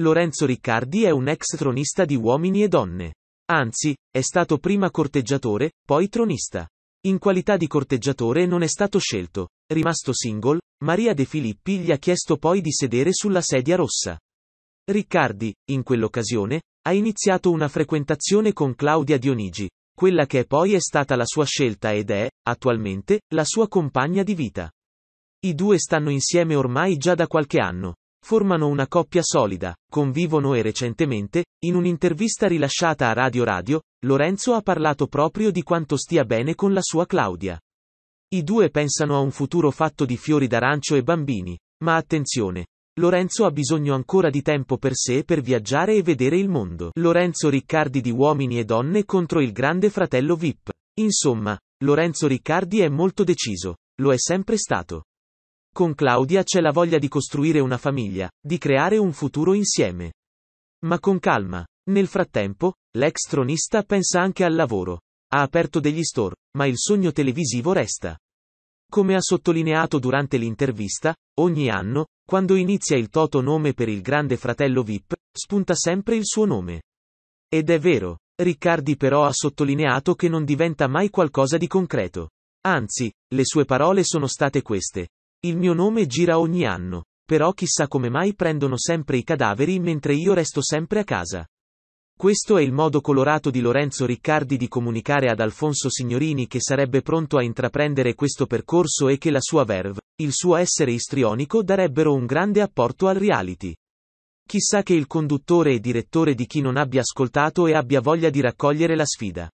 Lorenzo Riccardi è un ex tronista di uomini e donne. Anzi, è stato prima corteggiatore, poi tronista. In qualità di corteggiatore non è stato scelto. Rimasto single, Maria De Filippi gli ha chiesto poi di sedere sulla sedia rossa. Riccardi, in quell'occasione, ha iniziato una frequentazione con Claudia Dionigi, quella che poi è stata la sua scelta ed è, attualmente, la sua compagna di vita. I due stanno insieme ormai già da qualche anno formano una coppia solida, convivono e recentemente, in un'intervista rilasciata a Radio Radio, Lorenzo ha parlato proprio di quanto stia bene con la sua Claudia. I due pensano a un futuro fatto di fiori d'arancio e bambini, ma attenzione, Lorenzo ha bisogno ancora di tempo per sé per viaggiare e vedere il mondo. Lorenzo Riccardi di Uomini e Donne contro il grande fratello VIP. Insomma, Lorenzo Riccardi è molto deciso, lo è sempre stato. Con Claudia c'è la voglia di costruire una famiglia, di creare un futuro insieme. Ma con calma. Nel frattempo, l'ex tronista pensa anche al lavoro. Ha aperto degli store, ma il sogno televisivo resta. Come ha sottolineato durante l'intervista, ogni anno, quando inizia il Toto nome per il grande fratello VIP, spunta sempre il suo nome. Ed è vero, Riccardi però ha sottolineato che non diventa mai qualcosa di concreto. Anzi, le sue parole sono state queste. Il mio nome gira ogni anno, però chissà come mai prendono sempre i cadaveri mentre io resto sempre a casa. Questo è il modo colorato di Lorenzo Riccardi di comunicare ad Alfonso Signorini che sarebbe pronto a intraprendere questo percorso e che la sua verve, il suo essere istrionico darebbero un grande apporto al reality. Chissà che il conduttore e direttore di chi non abbia ascoltato e abbia voglia di raccogliere la sfida.